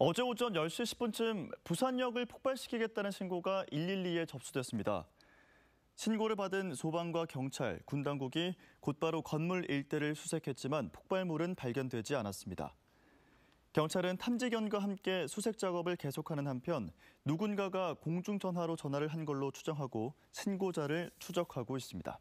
어제 오전 10시 10분쯤 부산역을 폭발시키겠다는 신고가 112에 접수됐습니다. 신고를 받은 소방과 경찰, 군 당국이 곧바로 건물 일대를 수색했지만 폭발물은 발견되지 않았습니다. 경찰은 탐지견과 함께 수색 작업을 계속하는 한편 누군가가 공중전화로 전화를 한 걸로 추정하고 신고자를 추적하고 있습니다.